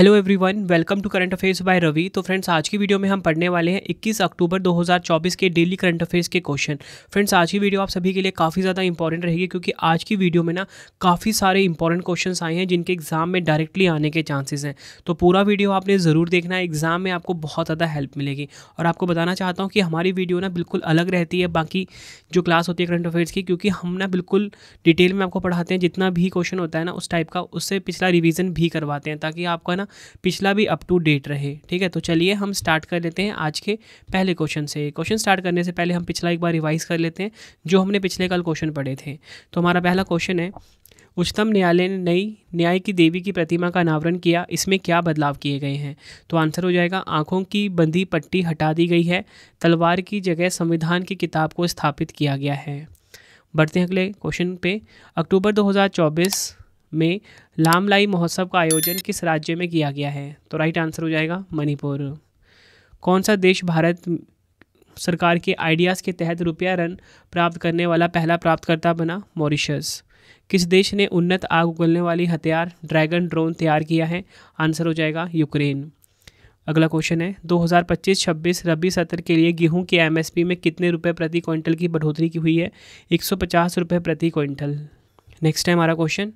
hello everyone welcome to current affairs by Ravi तो friends आज की वीडियो में हम पढ़ने वाले हैं 21 अक्टूबर 2024 के डेली करंट अफेयर्स के क्वेश्चन फ्रेंड्स आज की वीडियो आप सभी के लिए काफ़ी ज़्यादा इंपॉर्टेंट रहेगी क्योंकि आज की वीडियो में ना काफ़ी सारे इंपॉर्टेंट क्वेश्चन आए हैं जिनके एग्जाम में डायरेक्टली आने के चांसेस हैं तो पूरा वीडियो आपने ज़रूर देखना है एग्जाम में आपको बहुत ज़्यादा हेल्प मिलेगी और आपको बताना चाहता हूँ कि हमारी वीडियो ना बिल्कुल अलग रहती है बाकी जो क्लास होती है करंट अफेयर्स की क्योंकि हम ना बिल्कुल डिटेल में आपको पढ़ाते हैं जितना भी क्वेश्चन होता है ना उस टाइप का उससे पिछला रिविज़न भी करवाते हैं ताकि आपका ना पिछला भी अप टू डेट रहे ठीक है तो चलिए हम स्टार्ट कर लेते हैं आज के पहले क्वेश्चन से क्वेश्चन स्टार्ट करने से पहले हम पिछला एक बार रिवाइज कर लेते हैं जो हमने पिछले कल क्वेश्चन पढ़े थे तो हमारा पहला क्वेश्चन है उच्चतम न्यायालय ने नई न्याय की देवी की प्रतिमा का अनावरण किया इसमें क्या बदलाव किए गए हैं तो आंसर हो जाएगा आंखों की बंदी पट्टी हटा दी गई है तलवार की जगह संविधान की किताब को स्थापित किया गया है बढ़ते हैं अगले क्वेश्चन पे अक्टूबर में लामलाई महोत्सव का आयोजन किस राज्य में किया गया है तो राइट आंसर हो जाएगा मणिपुर कौन सा देश भारत सरकार के आइडियाज़ के तहत रुपया रन प्राप्त करने वाला पहला प्राप्तकर्ता बना मॉरिशस किस देश ने उन्नत आग उगलने वाली हथियार ड्रैगन ड्रोन तैयार किया है आंसर हो जाएगा यूक्रेन अगला क्वेश्चन है 2025-26 रबी सत्र के लिए गेहूं के एमएसपी में कितने रुपए प्रति क्विंटल की बढ़ोतरी की हुई है एक सौ प्रति क्विंटल नेक्स्ट है हमारा क्वेश्चन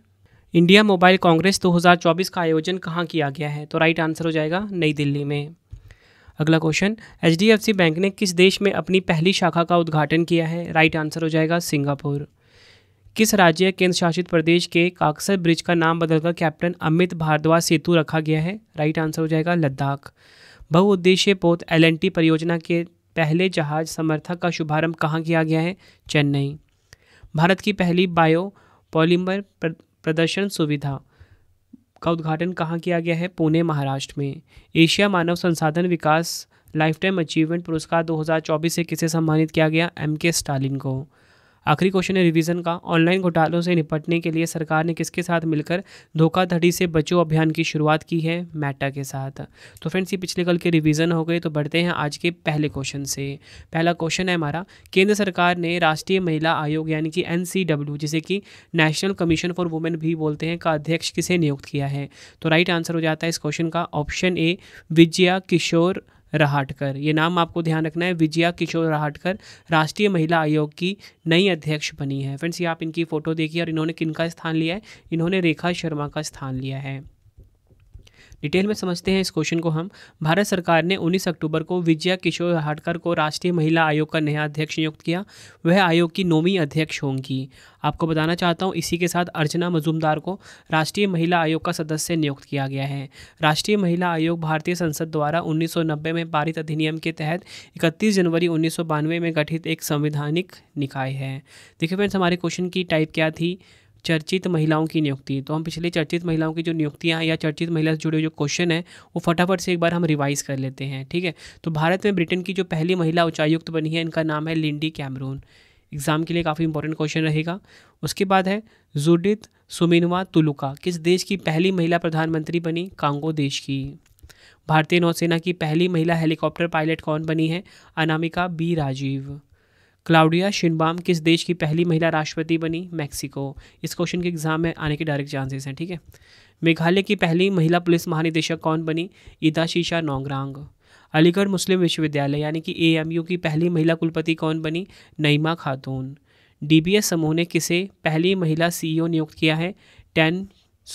इंडिया मोबाइल कांग्रेस 2024 का आयोजन कहाँ किया गया है तो राइट आंसर हो जाएगा नई दिल्ली में अगला क्वेश्चन एच बैंक ने किस देश में अपनी पहली शाखा का उद्घाटन किया है राइट आंसर हो जाएगा सिंगापुर किस राज्य केंद्र शासित प्रदेश के काक्सर ब्रिज का नाम बदलकर कैप्टन अमित भारद्वाज सेतु रखा गया है राइट आंसर हो जाएगा लद्दाख बहुउद्देशीय पोत एल परियोजना के पहले जहाज समर्थक का शुभारंभ कहाँ किया गया है चेन्नई भारत की पहली बायो पॉलीमर प्रदर्शन सुविधा का उद्घाटन कहाँ किया गया है पुणे महाराष्ट्र में एशिया मानव संसाधन विकास लाइफ टाइम अचीवमेंट पुरस्कार 2024 से किसे सम्मानित किया गया एम के स्टालिन को आखिरी क्वेश्चन है रिवीजन का ऑनलाइन घोटालों से निपटने के लिए सरकार ने किसके साथ मिलकर धोखाधड़ी से बचो अभियान की शुरुआत की है मैटा के साथ तो फ्रेंड्स ये पिछले कल के रिवीजन हो गए तो बढ़ते हैं आज के पहले क्वेश्चन से पहला क्वेश्चन है हमारा केंद्र सरकार ने राष्ट्रीय महिला आयोग यानी कि एन जिसे कि नेशनल कमीशन फॉर वुमेन भी बोलते हैं का अध्यक्ष किसे नियुक्त किया है तो राइट आंसर हो जाता है इस क्वेश्चन का ऑप्शन ए विजया किशोर रहाटकर ये नाम आपको ध्यान रखना है विजया किशोर रहाटकर राष्ट्रीय महिला आयोग की नई अध्यक्ष बनी है फ्रेंड्स ये आप इनकी फ़ोटो देखिए और इन्होंने किन का स्थान लिया है इन्होंने रेखा शर्मा का स्थान लिया है डिटेल में समझते हैं इस क्वेश्चन को हम भारत सरकार ने 19 अक्टूबर को विजया किशोर हाटकर को राष्ट्रीय महिला आयोग का नया अध्यक्ष नियुक्त किया वह आयोग की नौवीं अध्यक्ष होंगी आपको बताना चाहता हूँ इसी के साथ अर्चना मजूमदार को राष्ट्रीय महिला आयोग का सदस्य नियुक्त किया गया है राष्ट्रीय महिला आयोग भारतीय संसद द्वारा उन्नीस में पारित अधिनियम के तहत इकतीस जनवरी उन्नीस में गठित एक संवैधानिक निकाय है देखिए फ्रेंड्स हमारे क्वेश्चन की टाइप क्या थी चर्चित महिलाओं की नियुक्ति तो हम पिछले चर्चित महिलाओं की जो नियुक्तियाँ या चर्चित महिला से जुड़े जो क्वेश्चन है वो फटाफट से एक बार हम रिवाइज कर लेते हैं ठीक है तो भारत में ब्रिटेन की जो पहली महिला उच्चायुक्त बनी है इनका नाम है लिंडी कैमरून एग्ज़ाम के लिए काफ़ी इंपॉर्टेंट क्वेश्चन रहेगा उसके बाद है जुडित सुमिनवा तुलुका किस देश की पहली महिला प्रधानमंत्री बनी कांगो देश की भारतीय नौसेना की पहली महिला हेलीकॉप्टर पायलट कौन बनी है Anamika B Rajeev Claudia Sheinbaum किस देश की पहली महिला राष्ट्रपति बनी मैक्सिको इस क्वेश्चन के एग्जाम में आने के डायरेक्ट चांसेस हैं ठीक है मेघालय की पहली महिला पुलिस महानिदेशक कौन बनी ईदा शीशा नोंगरांग अलीगढ़ मुस्लिम विश्वविद्यालय यानी कि ए की पहली महिला कुलपति कौन बनी नईमा खातून डी समूह ने किसे पहली महिला सीईओ e नियुक्त किया है टेन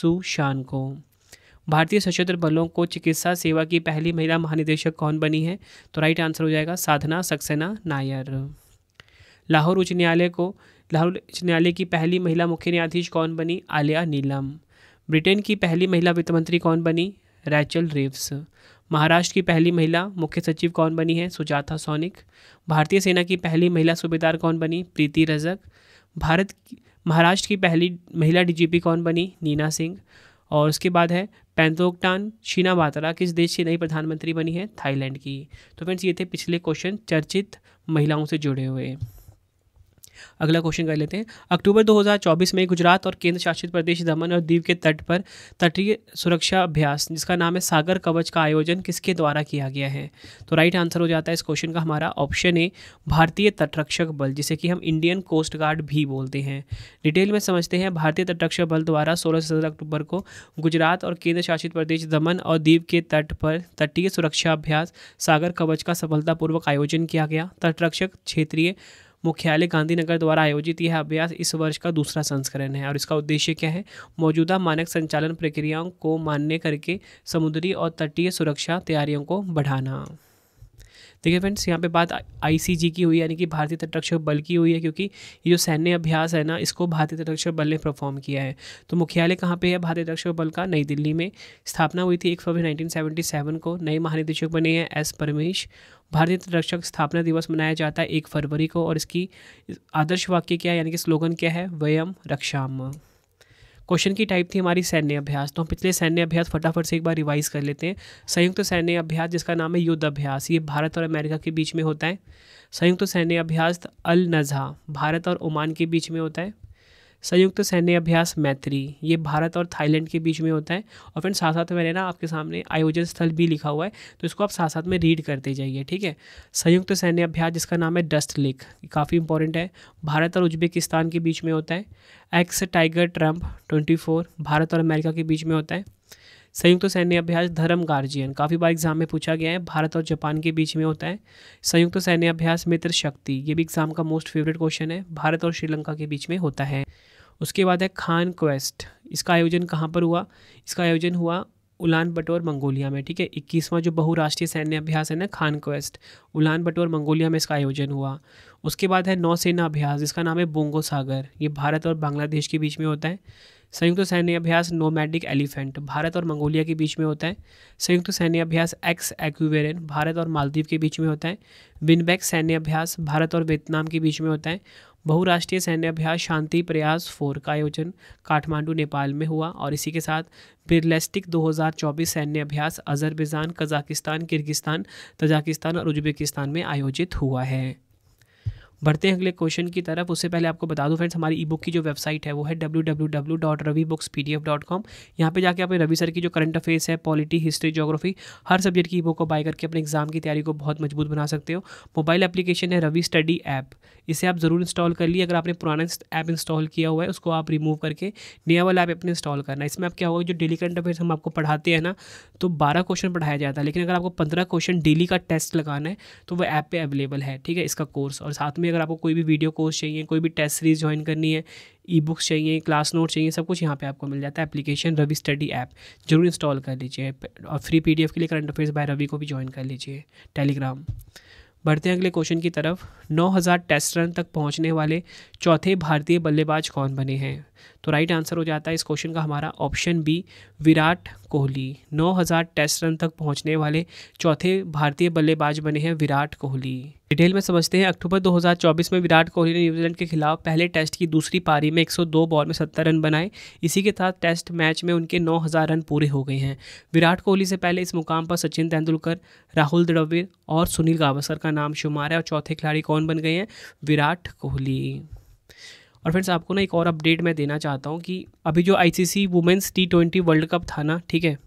सु शान को भारतीय सशस्त्र बलों को चिकित्सा सेवा की पहली महिला महानिदेशक कौन बनी है तो राइट आंसर हो जाएगा साधना सक्सेना नायर लाहौर उच्च न्यायालय को लाहौर उच्च न्यायालय की पहली महिला मुख्य न्यायाधीश कौन बनी आलिया नीलम ब्रिटेन की पहली महिला वित्त मंत्री कौन बनी रैचल रेव्स महाराष्ट्र की पहली महिला मुख्य सचिव कौन बनी है सुजाता सोनिक भारतीय सेना की पहली महिला सूबेदार कौन बनी प्रीति रजक भारत महाराष्ट्र की पहली महिला डीजीपी कौन बनी नीना सिंह और उसके बाद है पैंतोकटान शीना बात्रा किस देश की नई प्रधानमंत्री बनी है थाईलैंड की तो फ्रेंड्स ये थे पिछले क्वेश्चन चर्चित महिलाओं से जुड़े हुए अगला क्वेश्चन कर लेते हैं अक्टूबर 2024 में गुजरात और केंद्र शासित प्रदेश दमन और दीव के तट पर तटीय सुरक्षा अभ्यास जिसका नाम है सागर कवच का आयोजन किसके द्वारा किया गया है तो राइट आंसर हो जाता है इस क्वेश्चन का हमारा ऑप्शन ए भारतीय तटरक्षक बल जिसे कि हम इंडियन कोस्ट गार्ड भी बोलते हैं डिटेल में समझते हैं भारतीय तटरक्षक बल द्वारा सोलह सत्रह अक्टूबर को गुजरात और केंद्र शासित प्रदेश दमन और दीव के तट पर तटीय सुरक्षा अभ्यास सागर कवच का सफलतापूर्वक आयोजन किया गया तटरक्षक क्षेत्रीय मुख्यालय गांधीनगर द्वारा आयोजित यह अभ्यास इस वर्ष का दूसरा संस्करण है और इसका उद्देश्य क्या है मौजूदा मानक संचालन प्रक्रियाओं को मान्य करके समुद्री और तटीय सुरक्षा तैयारियों को बढ़ाना देखिए फ्रेंड्स यहाँ पे बात आईसीजी की हुई यानी कि भारतीय तटरक्षक बल की हुई है क्योंकि ये जो सैन्य अभ्यास है ना इसको भारतीय तटरक्षक बल ने परफॉर्म किया है तो मुख्यालय कहाँ पे है भारतीय तटरक्षक बल का नई दिल्ली में स्थापना हुई थी एक फरवरी नाइनटीन को नए महानिदेशक बने हैं एस परमेश भारतीय तटरक्षक स्थापना दिवस मनाया जाता है एक फरवरी को और इसकी आदर्श वाक्य क्या है यानी कि स्लोगन क्या है वयम रक्षाम क्वेश्चन की टाइप थी हमारी सैन्य अभ्यास तो हम पिछले सैन्य अभ्यास फटाफट से एक बार रिवाइज कर लेते हैं संयुक्त तो सैन्य अभ्यास जिसका नाम है युद्ध अभ्यास ये भारत और अमेरिका के बीच में होता है संयुक्त तो सैन्य अभ्यास अल नज़ा भारत और ओमान के बीच में होता है संयुक्त सैन्य अभ्यास मैत्री ये भारत और थाईलैंड के बीच में होता है और फ्रेंड साथ साथ मैंने ना आपके सामने आयोजन स्थल भी लिखा हुआ है तो इसको आप साथ साथ में रीड करते जाइए ठीक है संयुक्त सैन्य अभ्यास जिसका नाम है डस्ट लेक काफ़ी इंपॉर्टेंट है भारत और उज्बेकिस्तान के बीच में होता है X Tiger Triumph twenty Bharat और अमेरिका के बीच में होता है संयुक्त सैन्य अभ्यास धर्म गार्जियन काफ़ी बार एग्जाम में पूछा गया है भारत और जापान के बीच में होता है संयुक्त सैन्य अभ्यास मित्र शक्ति ये भी एग्जाम का मोस्ट फेवरेट क्वेश्चन है भारत और श्रीलंका के बीच में होता है उसके बाद है खान क्वेस्ट इसका आयोजन कहाँ पर हुआ इसका आयोजन हुआ उलान बटोर मंगोलिया में ठीक है इक्कीसवां जो बहुराष्ट्रीय सैन्य अभ्यास है ना Khaan Quest Ulaanbaatar Mongolia में इसका आयोजन हुआ उसके बाद है नौसेना अभ्यास जिसका नाम है बोंगो सागर ये भारत और बांग्लादेश के बीच में होता है संयुक्त सैन्य अभ्यास नोमैडिक एलिफेंट भारत और मंगोलिया के बीच में होता है संयुक्त सैन्य अभ्यास एक्स एक्वेरियन भारत और मालदीव के बीच में होता है विनबैक सैन्य अभ्यास भारत और वियतनाम के बीच में होता है बहुराष्ट्रीय सैन्यभ्यास शांति प्रयास फोर का आयोजन काठमांडू नेपाल में हुआ और इसी के साथ बिरलेस्टिक 2024 सैन्य अभ्यास अजरबैजान कजाकिस्तान किर्गिस्तान तजाकिस्तान और उज्बेकिस्तान में आयोजित हुआ है बढ़ते हैं अगले क्वेश्चन की तरफ उससे पहले आपको बता दूं फ्रेंड्स हमारी ई बुक की जो वेबसाइट है वो है W W W dot Ravi books P D F dot com यहाँ पर जाकर आप रवि सर की जो करंट अफेयर्स है पॉलिटी हिस्ट्री जोग्राफी हर सब्जेक्ट की ई बुक को बाय करके अपने एग्जाम की तैयारी को बहुत मजबूत बना सकते हो मोबाइल एप्लीकेशन है रवि स्टडी ऐप इसे आप ज़रूर इंस्टॉल कर लिए अगर आपने पुराना ऐप इंस्टॉल किया हुआ है उसको आप रिमूव करके नया वाला ऐप अपने इंस्टॉल करना इसमें आप क्या होगा जो डेली करंट अफेयर्स हम आपको पढ़ाते हैं ना तो बारह क्वेश्चन पढ़ाया जाता है लेकिन अगर आपको पंद्रह क्वेश्चन डेली का टेस्ट लगाना है तो वो ऐप पर अवेलेबल है ठीक है इसका कोर्स और साथ में भी अगर आपको कोई भी वीडियो कोर्स चाहिए कोई भी टेस्ट सीरीज़ ज्वाइन करनी है ई बुक्स चाहिए क्लास नोट चाहिए सब कुछ यहाँ पे आपको मिल जाता है एप्लीकेशन रवि स्टडी ऐप जरूर इंस्टॉल कर लीजिए और फ्री पी के लिए करंट अफेयर्स बाय रवि को भी ज्वाइन कर लीजिए टेलीग्राम बढ़ते हैं अगले क्वेश्चन की तरफ 9000 टेस्ट रन तक पहुंचने वाले चौथे भारतीय बल्लेबाज कौन बने हैं तो राइट आंसर हो जाता है इस क्वेश्चन का हमारा option B Virat Kohli 9000 test run तक पहुंचने वाले चौथे भारतीय बल्लेबाज बने हैं विराट कोहली डिटेल में समझते हैं अक्टूबर 2024 में विराट कोहली ने न्यूजीलैंड के खिलाफ पहले टेस्ट की दूसरी पारी में 102 बॉल में 70 रन बनाए इसी के साथ टेस्ट मैच में उनके 9000 रन पूरे हो गए हैं विराट कोहली से पहले इस मुकाम पर सचिन तेंदुलकर राहुल द्रविड़ और सुनील गावस्कर का नाम शुमार है और चौथे खिलाड़ी कौन बन गए हैं विराट कोहली और फ्रेंड्स आपको ना एक और अपडेट मैं देना चाहता हूँ कि अभी जो ICC women's T twenty World Cup था ना ठीक है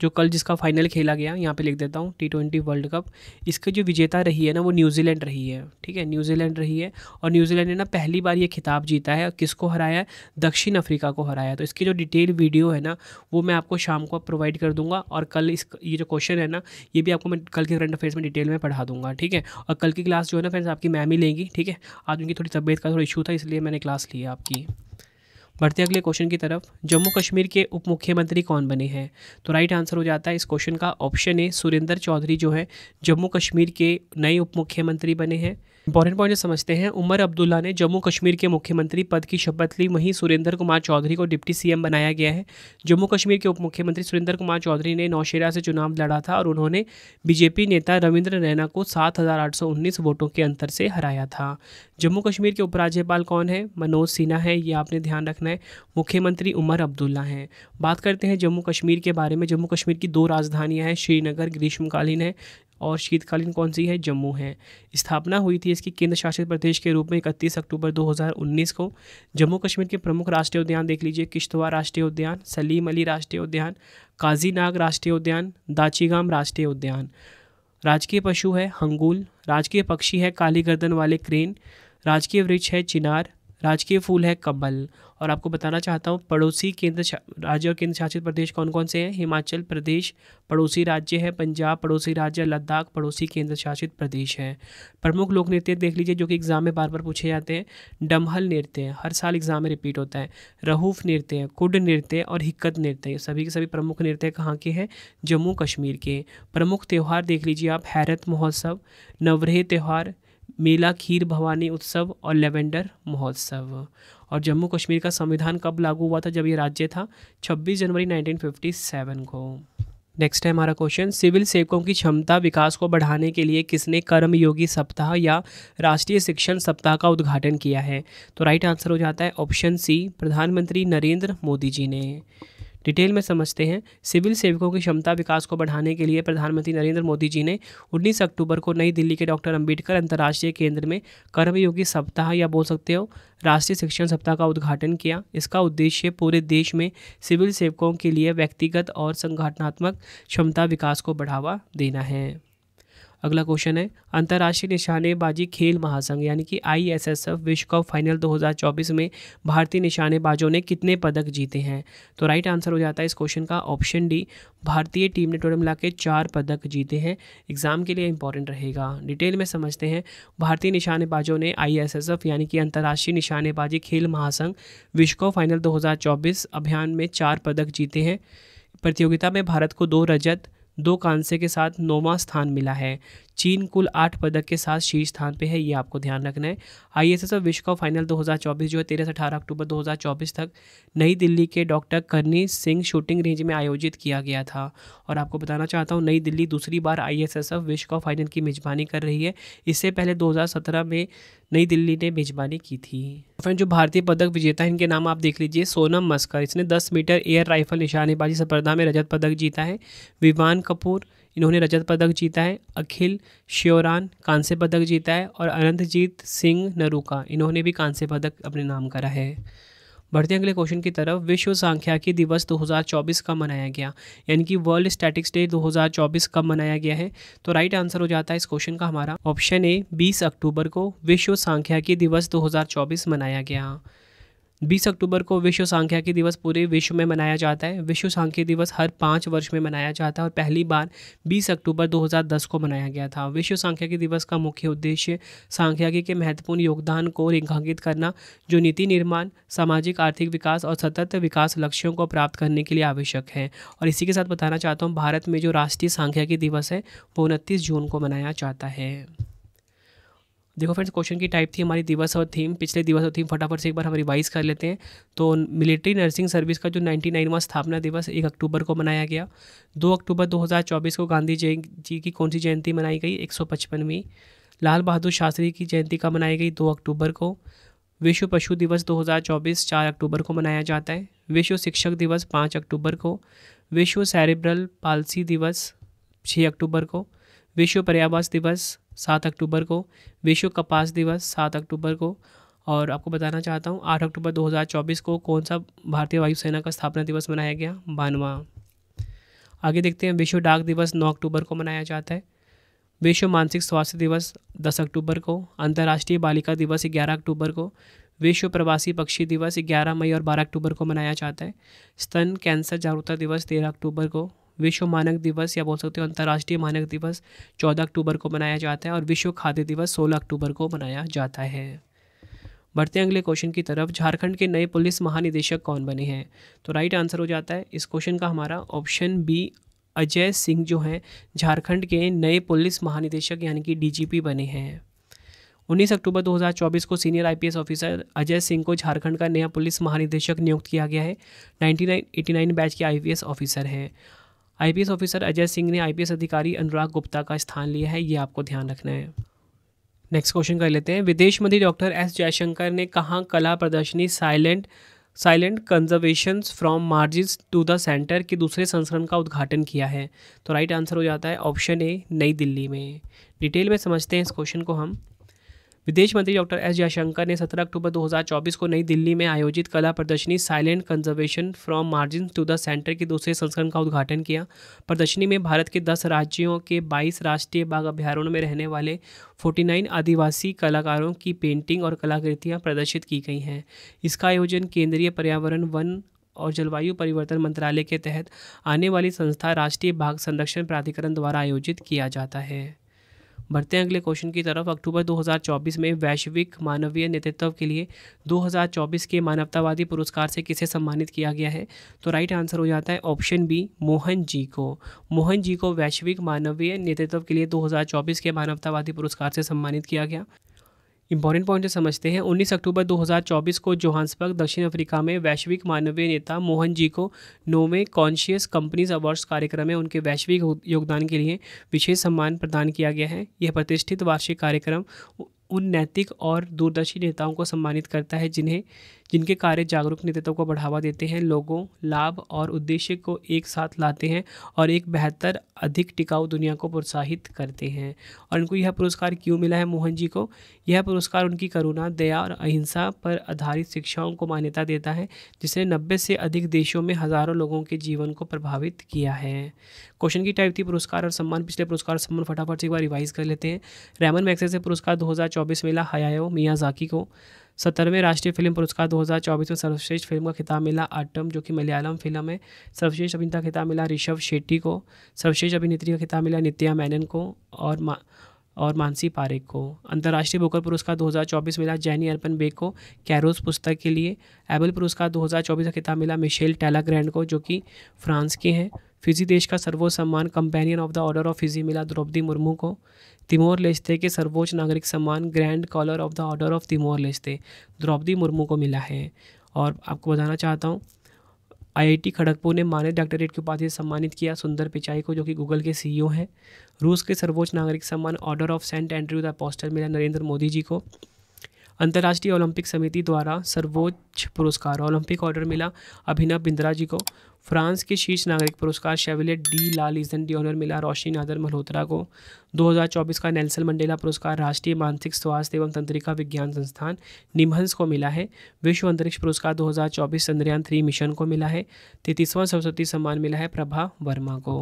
जो कल जिसका फाइनल खेला गया यहाँ पे लिख देता हूँ टी ट्वेंटी वर्ल्ड कप इसके जो विजेता रही है ना वो न्यूजीलैंड रही है ठीक है न्यूजीलैंड रही है और न्यूजीलैंड ने ना पहली बार ये खिताब जीता है किसको हराया है दक्षिण अफ्रीका को हराया है तो इसकी जो डिटेल वीडियो है ना वो मैं आपको शाम को प्रोवाइड कर दूंगा और कल इस ये जो क्वेश्चन है ना ये भी आपको मैं कल के करंट अफेयर्स में डिटेल में पढ़ा दूंगा ठीक है और कल की क्लास जो है ना फ्रेंड्स आपकी मैम ही लेंगी ठीक है आज उनकी थोड़ी तबीयत का थोड़ा इशू था इसलिए मैंने क्लास ली है आपकी बढ़ते अगले क्वेश्चन की तरफ जम्मू कश्मीर के उप मुख्यमंत्री कौन बने हैं तो राइट आंसर हो जाता है इस क्वेश्चन का ऑप्शन ए सुरेंद्र चौधरी जो है जम्मू कश्मीर के नए उप मुख्यमंत्री बने हैं इंपॉर्टेंट पॉइंट समझते हैं उमर अब्दुल्ला ने जम्मू कश्मीर के मुख्यमंत्री पद की शपथ ली वहीं सुरेंद्र कुमार चौधरी को डिप्टी सीएम बनाया गया है जम्मू कश्मीर के उप मुख्यमंत्री सुरेंद्र कुमार चौधरी ने नौशेरा से चुनाव लड़ा था और उन्होंने बीजेपी नेता रविंद्र रैना को सात वोटों के अंतर से हराया था जम्मू कश्मीर के उपराज्यपाल कौन है मनोज सिन्हा है ये आपने ध्यान रखना है मुख्यमंत्री उमर अब्दुल्ला हैं बात करते हैं जम्मू कश्मीर के बारे में जम्मू कश्मीर की दो राजधानियाँ हैं श्रीनगर ग्रीष्मकालीन है और शीतकालीन कौन सी है जम्मू है स्थापना हुई थी इसकी केंद्र शासित प्रदेश के रूप में इकतीस अक्टूबर 2019 को जम्मू कश्मीर के प्रमुख राष्ट्रीय उद्यान देख लीजिए किश्तवा राष्ट्रीय उद्यान सलीम अली राष्ट्रीय उद्यान काजीनाग राष्ट्रीय उद्यान दाचीगाम राष्ट्रीय उद्यान राजकीय पशु है हंगूल राजकीय पक्षी है काली गर्दन वाले क्रेन राजकीय वृक्ष है चिनार राजकीय फूल है कमल और आपको बताना चाहता हूँ पड़ोसी केंद्र राज्य और केंद्र शासित प्रदेश कौन कौन से हैं हिमाचल प्रदेश पड़ोसी राज्य है पंजाब पड़ोसी राज्य लद्दाख पड़ोसी केंद्र शासित प्रदेश है प्रमुख लोक नृत्य देख लीजिए जो कि एग्ज़ाम में बार बार पूछे जाते हैं डमहल नृत्य है हर साल एग्ज़ाम में रिपीट होता है रहूफ नृत्य है कुड नृत्य और हिक्कत नृत्य सभी के सभी प्रमुख नृत्य कहाँ के हैं जम्मू कश्मीर के प्रमुख त्यौहार देख लीजिए आप हैरत महोत्सव नवरेह त्यौहार मेला खीर भवानी उत्सव और लेवेंडर महोत्सव और जम्मू कश्मीर का संविधान कब लागू हुआ था जब ये राज्य था 26 जनवरी 1957 को नेक्स्ट है हमारा क्वेश्चन सिविल सेवकों की क्षमता विकास को बढ़ाने के लिए किसने कर्मयोगी सप्ताह या राष्ट्रीय शिक्षण सप्ताह का उद्घाटन किया है तो राइट आंसर हो जाता है ऑप्शन सी प्रधानमंत्री नरेंद्र मोदी जी ने डिटेल में समझते हैं सिविल सेवकों की क्षमता विकास को बढ़ाने के लिए प्रधानमंत्री नरेंद्र मोदी जी ने उन्नीस अक्टूबर को नई दिल्ली के डॉक्टर अम्बेडकर अंतर्राष्ट्रीय केंद्र में कर्मयोगी सप्ताह या बोल सकते हो राष्ट्रीय शिक्षण सप्ताह का उद्घाटन किया इसका उद्देश्य पूरे देश में सिविल सेवकों के लिए व्यक्तिगत और संगठनात्मक क्षमता विकास को बढ़ावा देना है अगला क्वेश्चन है अंतर्राष्ट्रीय निशानेबाजी खेल महासंघ यानी कि एफ विश्व कप फाइनल 2024 में भारतीय निशानेबाजों ने कितने पदक जीते हैं तो राइट आंसर हो जाता है इस क्वेश्चन का ऑप्शन डी भारतीय टीम ने टोटल मिला के चार पदक जीते हैं एग्जाम के लिए इंपॉर्टेंट रहेगा डिटेल में समझते हैं भारतीय निशानेबाजों ने एफ यानी कि अंतर्राष्ट्रीय निशानेबाजी खेल महासंघ विश्व कप फाइनल चौबीस अभियान में चार पदक जीते हैं प्रतियोगिता में भारत को दो रजत दो कांसे के साथ नौवा स्थान मिला है चीन कुल आठ पदक के साथ शीर्ष स्थान पर है ये आपको ध्यान रखना है आई एस विश्व कप फाइनल 2024 जो है तेरह से अठारह अक्टूबर 2024 तक नई दिल्ली के डॉक्टर करनी सिंह शूटिंग रेंज में आयोजित किया गया था और आपको बताना चाहता हूँ नई दिल्ली दूसरी बार आई एस विश्व कप फाइनल की मेज़बानी कर रही है इससे पहले दो में नई दिल्ली ने मेज़बानी की थी फ्रेंड जो भारतीय पदक विजेता है इनके नाम आप देख लीजिए सोनम मस्कर इसने दस मीटर एयर राइफल निशानेबाजी स्पर्धा में रजत पदक जीता है विवान कपूर इन्होंने रजत पदक जीता है अखिल श्योरान कांस्य पदक जीता है और अनंतजीत सिंह नरूका इन्होंने भी कांस्य पदक अपने नाम करा है बढ़ते अगले क्वेश्चन की तरफ विश्व सांख्यिकी दिवस 2024 कब मनाया गया यानी कि वर्ल्ड स्टैटिक्स डे 2024 कब मनाया गया है तो राइट आंसर हो जाता है इस क्वेश्चन का हमारा ऑप्शन ए 20 अक्टूबर को विश्व सांख्यिकी दिवस 2024 मनाया गया बीस अक्टूबर को विश्व सांख्यिकी दिवस पूरे विश्व में मनाया जाता है विश्व सांख्यिकी दिवस हर पाँच वर्ष में मनाया जाता है और पहली बार 20 अक्टूबर 2010 को मनाया गया था विश्व सांख्यिकी दिवस का मुख्य उद्देश्य सांख्यिकी के महत्वपूर्ण योगदान को रेखांकित करना जो नीति निर्माण सामाजिक आर्थिक विकास और सतत विकास लक्ष्यों को प्राप्त करने के लिए आवश्यक है और इसी के साथ बताना चाहता हूँ भारत में जो राष्ट्रीय सांख्यिकी दिवस है वो उनतीस जून को मनाया जाता है देखो फ्रेंड्स क्वेश्चन की टाइप थी हमारी दिवस और थीम पिछले दिवस और थीम फटाफट से एक बार हम रिवाइज कर लेते हैं तो मिलिट्री नर्सिंग सर्विस का जो नाइन्टी नाइनवा स्थापना दिवस एक अक्टूबर को मनाया गया दो अक्टूबर 2024 को गांधी जय जी की कौन सी जयंती मनाई गई एक सौ पचपनवीं लाल बहादुर शास्त्री की जयंती का मनाई गई दो अक्टूबर को विश्व पशु दिवस दो चार अक्टूबर को मनाया जाता है विश्व शिक्षक दिवस पाँच अक्टूबर को विश्व सैरिब्रल पालसी दिवस छः अक्टूबर को विश्व पर्यावास दिवस सात अक्टूबर को विश्व कपास दिवस सात अक्टूबर को और आपको बताना चाहता हूँ आठ अक्टूबर 2024 को कौन सा भारतीय वायुसेना का स्थापना दिवस मनाया गया बानवा आगे देखते हैं विश्व डाक दिवस नौ अक्टूबर को मनाया जाता है विश्व मानसिक स्वास्थ्य दिवस दस अक्टूबर को अंतर्राष्ट्रीय बालिका दिवस ग्यारह अक्टूबर को विश्व प्रवासी पक्षी दिवस 11 मई और 12 अक्टूबर को मनाया जाता है स्तन कैंसर जागरूकता दिवस 13 अक्टूबर को विश्व मानक दिवस या बोल सकते हो अंतर्राष्ट्रीय मानक दिवस 14 अक्टूबर को मनाया जाता है और विश्व खाद्य दिवस 16 अक्टूबर को मनाया जाता है बढ़ते हैं अगले क्वेश्चन की तरफ झारखंड के नए पुलिस महानिदेशक कौन बने हैं तो राइट आंसर हो जाता है इस क्वेश्चन का हमारा ऑप्शन बी अजय सिंह जो हैं झारखंड के नए पुलिस महानिदेशक यानी कि डीजीपी बने हैं 19 अक्टूबर 2024 को senior IPS officer Ajay Singh को झारखंड का नया पुलिस महानिदेशक नियुक्त किया गया है 1989 बैच के आईपीएस ऑफिसर हैं आईपीएस ऑफिसर अजय सिंह ने आईपीएस अधिकारी अनुराग गुप्ता का स्थान लिया है ये आपको ध्यान रखना है नेक्स्ट क्वेश्चन कर लेते हैं विदेश मंत्री डॉक्टर एस जयशंकर ने कहा कला प्रदर्शनी silent silent conservation from margins to the centre के दूसरे संस्करण का उद्घाटन किया है तो राइट आंसर हो जाता है ऑप्शन ए नई दिल्ली में डिटेल में समझते हैं इस क्वेश्चन को हम विदेश मंत्री डॉक्टर एस जयशंकर ने 17 अक्टूबर 2024 को नई दिल्ली में आयोजित कला प्रदर्शनी silent conservation from margin to the centre के दूसरे संस्करण का उद्घाटन किया प्रदर्शनी में भारत के 10 राज्यों के 22 राष्ट्रीय बाघ अभ्यारण्य में रहने वाले 49 आदिवासी कलाकारों की पेंटिंग और कलाकृतियाँ प्रदर्शित की गई हैं इसका आयोजन केंद्रीय पर्यावरण वन और जलवायु परिवर्तन मंत्रालय के तहत आने वाली संस्था राष्ट्रीय बाघ संरक्षण प्राधिकरण द्वारा आयोजित किया जाता है बढ़ते हैं अगले क्वेश्चन की तरफ अक्टूबर 2024 में वैश्विक मानवीय नेतृत्व के लिए 2024 के मानवतावादी पुरस्कार से किसे सम्मानित किया गया है तो राइट आंसर हो जाता है ऑप्शन बी मोहन जी को मोहन जी को वैश्विक मानवीय नेतृत्व के लिए 2024 के मानवतावादी पुरस्कार से सम्मानित किया गया इंपॉर्टेंट पॉइंट समझते हैं उन्नीस अक्टूबर 2024 को जोहान्सबर्ग दक्षिण अफ्रीका में वैश्विक मानवीय नेता मोहन जी को नोवे कॉन्शियस कंपनीज अवार्ड्स कार्यक्रम में उनके वैश्विक योगदान के लिए विशेष सम्मान प्रदान किया गया है यह प्रतिष्ठित वार्षिक कार्यक्रम उन नैतिक और दूरदर्शी नेताओं को सम्मानित करता है जिन्हें जिनके कार्य जागरूक नेतृत्व को बढ़ावा देते हैं लोगों लाभ और उद्देश्य को एक साथ लाते हैं और एक बेहतर अधिक टिकाऊ दुनिया को प्रोत्साहित करते हैं और इनको यह पुरस्कार क्यों मिला है मोहन जी को यह पुरस्कार उनकी करुणा दया और अहिंसा पर आधारित शिक्षाओं को मान्यता देता है जिसने नब्बे से अधिक देशों में हज़ारों लोगों के जीवन को प्रभावित किया है क्वेश्चन की टाइप थी पुरस्कार और सम्मान पिछले पुरस्कार सम्मान फटाफट से एक बार रिवाइज कर लेते हैं रैमन मैक्से से पुरस्कार 2024 मिला मियाँ मियाजाकी को सत्तरवें राष्ट्रीय फिल्म पुरस्कार 2024 में सर्वश्रेष्ठ फिल्म का खिताब मिला आटम जो कि मलयालम फिल्म है सर्वश्रेष्ठ अभिनेता खिताब मिला ऋषभ शेट्टी को सर्वश्रेष्ठ अभिनेत्री का खिताब मिला नित्या मैनन को और मा और मानसी पारेक को अंतर्राष्ट्रीय बुकर पुरस्कार 2024 मिला जैनी अर्पन बेग को कैरोज पुस्तक के लिए एबल पुरस्कार 2024 का खिताब मिला मिशेल टेलाग्रैंड को जो कि फ्रांस के हैं फिजी देश का सर्वोच्च सम्मान companion of the order of Fiji मिला द्रौपदी मुर्मू को तिमोर लेस्ते के सर्वोच्च नागरिक सम्मान grand collar of the order of Timor Leste Draupadi Murmu को मिला है और आपको बताना चाहता हूँ आईआईटी खड़गपुर ने मान्य डॉक्टरेट की उपाधि से सम्मानित किया सुंदर पिचाई को जो कि गूगल के सीईओ e हैं रूस के सर्वोच्च नागरिक सम्मान order of saint Andrew the apostle मिला नरेंद्र मोदी जी को अंतर्राष्ट्रीय ओलंपिक समिति द्वारा सर्वोच्च पुरस्कार ओलंपिक ऑर्डर मिला अभिनव बिंद्रा जी को फ्रांस के शीर्ष नागरिक पुरस्कार शेवलेट डी लाल इजन डी ऑनर मिला रोशनी नादर मल्होत्रा को 2024 का नेल्सन मंडेला पुरस्कार राष्ट्रीय मानसिक स्वास्थ्य एवं तंत्रिका विज्ञान संस्थान निमहंस को मिला है विश्व अंतरिक्ष पुरस्कार 2024 चंद्रयान थ्री मिशन को मिला है तैतीसवां सरस्वती सम्मान मिला है प्रभा वर्मा को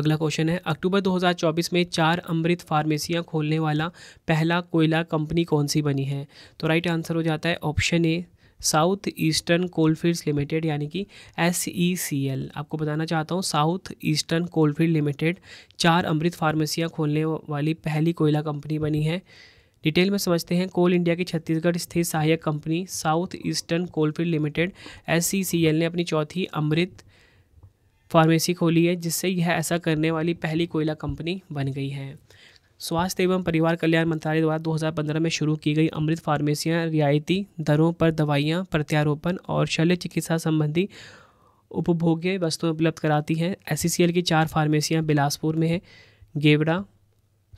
अगला क्वेश्चन है अक्टूबर 2024 में चार अमृत फार्मेसियाँ खोलने वाला पहला कोयला कंपनी कौन सी बनी है तो राइट आंसर हो जाता है option A South Eastern Coalfields Limited यानी कि एस ई सी एल आपको बताना चाहता हूँ साउथ ईस्टर्न कोलफील्ड लिमिटेड चार अमृत फार्मेसियाँ खोलने वाली पहली कोयला कंपनी बनी है डिटेल में समझते हैं कोल इंडिया की छत्तीसगढ़ स्थित सहायक company South Eastern Coalfield Limited S ने अपनी चौथी अमृत फार्मेसी खोली है जिससे यह ऐसा करने वाली पहली कोयला कंपनी बन गई है स्वास्थ्य एवं परिवार कल्याण मंत्रालय द्वारा 2015 में शुरू की गई अमृत फार्मेसियाँ रियायती दरों पर दवाइयाँ प्रत्यारोपण और शल्य चिकित्सा संबंधी उपभोग्य वस्तुएं उपलब्ध कराती हैं एस की चार फार्मेसियाँ बिलासपुर में हैं गेवड़ा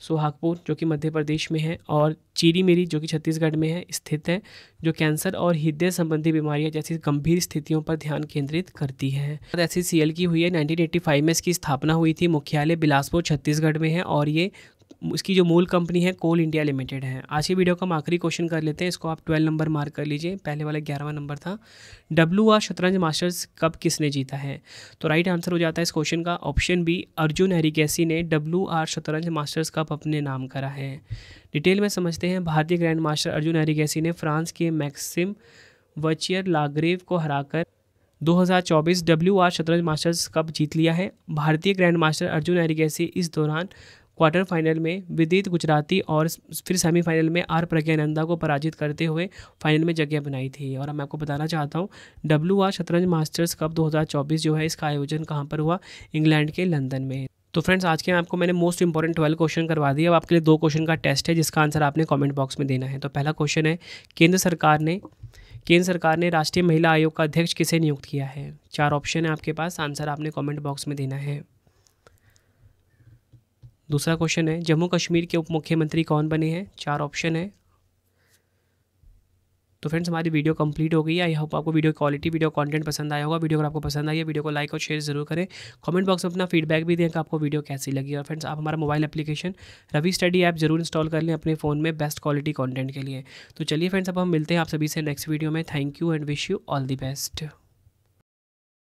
सुहागपुर जो कि मध्य प्रदेश में है और चीरी मेरी जो कि छत्तीसगढ़ में है स्थित है जो कैंसर और हृदय संबंधी बीमारियां जैसी गंभीर स्थितियों पर ध्यान केंद्रित करती है एस सी की हुई है नाइनटीन में इसकी स्थापना हुई थी मुख्यालय बिलासपुर छत्तीसगढ़ में है और ये इसकी जो मूल कंपनी है कोल इंडिया लिमिटेड है आज की वीडियो का हम आखिरी क्वेश्चन कर लेते हैं इसको आप ट्वेल्व नंबर मार्क कर लीजिए पहले वाला ग्यारहवा नंबर था डब्ल्यू आर शतरंज मास्टर्स कप किसने जीता है तो राइट आंसर हो जाता है इस क्वेश्चन का ऑप्शन बी अर्जुन हरिकेसी ने डब्ल्यू आर शतरंज मास्टर्स कप अपने नाम करा है डिटेल में समझते हैं भारतीय ग्रैंड मास्टर अर्जुन हरिकेसी ने फ्रांस के मैक्सिम वचियर लागरेव को हराकर 2024 डब्ल्यू आर शतरंज मास्टर्स कप जीत लिया है भारतीय ग्रैंड मास्टर अर्जुन एरिगेसी इस दौरान क्वार्टर फाइनल में विदित गुजराती और फिर सेमीफाइनल में आर प्रज्ञानंदा को पराजित करते हुए फाइनल में जगह बनाई थी और मैं आपको बताना चाहता हूँ डब्ल्यू आर शतरंज मास्टर्स कप 2024 जो है इसका आयोजन कहाँ पर हुआ इंग्लैंड के लंदन में तो फ्रेंड्स आज के आपको मैंने मोस्ट इंपॉर्टेंट ट्वेल्व क्वेश्चन करवा दिए अब आपके लिए दो क्वेश्चन का टेस्ट है जिसका आंसर आपने कमेंट बॉक्स में देना है तो पहला क्वेश्चन है केंद्र सरकार ने केंद्र सरकार ने राष्ट्रीय महिला आयोग का अध्यक्ष किसे नियुक्त किया है चार ऑप्शन है आपके पास आंसर आपने कमेंट बॉक्स में देना है दूसरा क्वेश्चन है जम्मू कश्मीर के उप मुख्यमंत्री कौन बने हैं चार ऑप्शन है तो फ्रेंड्स हमारी वीडियो कंप्लीट हो गई है आई होप आपको वीडियो क्वालिटी वीडियो कंटेंट पसंद आया होगा वीडियो अगर आपको पसंद आई है वीडियो को लाइक और शेयर जरूर करें कमेंट बॉक्स में अपना फीडबैक भी दें कि आपको वीडियो कैसी लगी और फ्रेंड्स आप हमारा mobile application Ravi study app जरूर इंस्टॉल कर लें अपने फ़ोन में बेस्ट क्वालिटी कॉन्टेंट के लिए तो चलिए फ्रेंड्स अब हम मिलते हैं आप सभी से नेक्स्ट वीडियो में thank you and wish you all the best